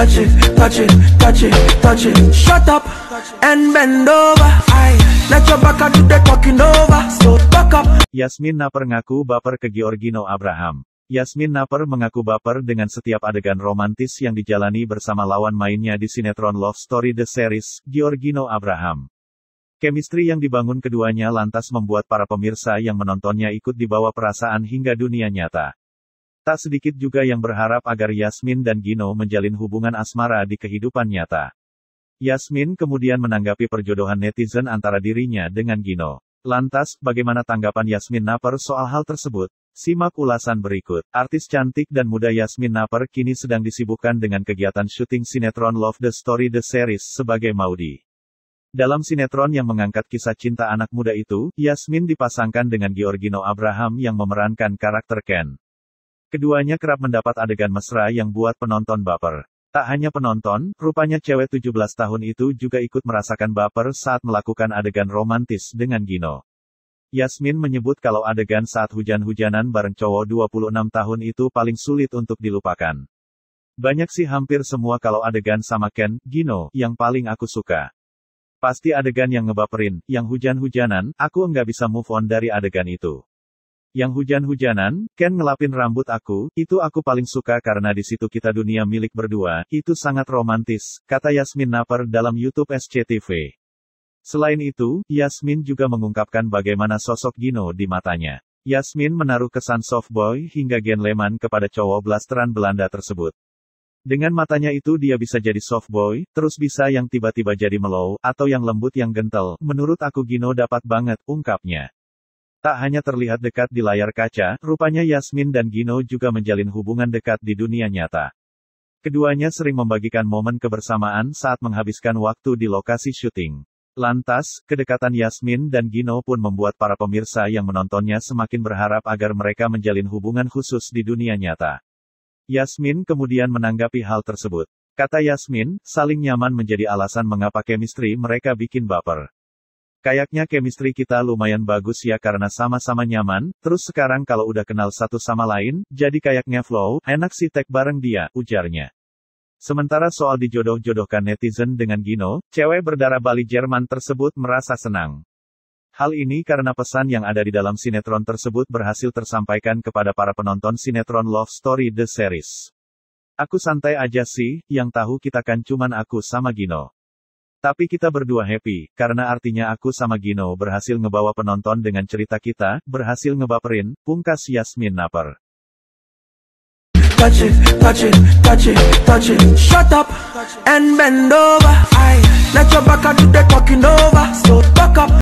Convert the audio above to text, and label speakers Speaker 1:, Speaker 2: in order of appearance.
Speaker 1: touch it, touch it, touch it, touch it. Shut up and bend over. let your back the talking over. So back up. Yasmin Naper mengaku baper ke Giorgino Abraham. Yasmin Naper mengaku baper dengan setiap adegan romantis yang dijalani bersama lawan mainnya di sinetron Love Story The Series, Giorgino Abraham. Kemistri yang dibangun keduanya lantas membuat para pemirsa yang menontonnya ikut dibawa perasaan hingga dunia nyata. Tak sedikit juga yang berharap agar Yasmin dan Gino menjalin hubungan asmara di kehidupan nyata. Yasmin kemudian menanggapi perjodohan netizen antara dirinya dengan Gino. Lantas, bagaimana tanggapan Yasmin Naper soal hal tersebut? Simak ulasan berikut. Artis cantik dan muda Yasmin Naper kini sedang disibukkan dengan kegiatan syuting sinetron Love the Story The Series sebagai Maudi. Dalam sinetron yang mengangkat kisah cinta anak muda itu, Yasmin dipasangkan dengan Giorgino Abraham yang memerankan karakter Ken. Keduanya kerap mendapat adegan mesra yang buat penonton baper. Tak hanya penonton, rupanya cewek 17 tahun itu juga ikut merasakan baper saat melakukan adegan romantis dengan Gino. Yasmin menyebut kalau adegan saat hujan-hujanan bareng cowok 26 tahun itu paling sulit untuk dilupakan. Banyak sih hampir semua kalau adegan sama Ken, Gino, yang paling aku suka. Pasti adegan yang ngebaperin, yang hujan-hujanan, aku nggak bisa move on dari adegan itu. Yang hujan-hujanan, Ken ngelapin rambut aku, itu aku paling suka karena di situ kita dunia milik berdua, itu sangat romantis, kata Yasmin Naper dalam YouTube SCTV. Selain itu, Yasmin juga mengungkapkan bagaimana sosok Gino di matanya. Yasmin menaruh kesan soft boy hingga gen leman kepada cowok blasteran Belanda tersebut. Dengan matanya itu dia bisa jadi soft boy, terus bisa yang tiba-tiba jadi melow atau yang lembut yang gentel. menurut aku Gino dapat banget, ungkapnya. Tak hanya terlihat dekat di layar kaca, rupanya Yasmin dan Gino juga menjalin hubungan dekat di dunia nyata. Keduanya sering membagikan momen kebersamaan saat menghabiskan waktu di lokasi syuting. Lantas, kedekatan Yasmin dan Gino pun membuat para pemirsa yang menontonnya semakin berharap agar mereka menjalin hubungan khusus di dunia nyata. Yasmin kemudian menanggapi hal tersebut. Kata Yasmin, saling nyaman menjadi alasan mengapa chemistry mereka bikin baper. Kayaknya chemistry kita lumayan bagus ya karena sama-sama nyaman, terus sekarang kalau udah kenal satu sama lain, jadi kayaknya flow, enak sih tag bareng dia, ujarnya. Sementara soal dijodoh-jodohkan netizen dengan Gino, cewek berdarah Bali Jerman tersebut merasa senang. Hal ini karena pesan yang ada di dalam sinetron tersebut berhasil tersampaikan kepada para penonton sinetron Love Story The Series. Aku santai aja sih, yang tahu kita kan cuman aku sama Gino. Tapi kita berdua happy, karena artinya aku sama Gino berhasil ngebawa penonton dengan cerita kita, berhasil ngebaperin, pungkas Yasmin Naper.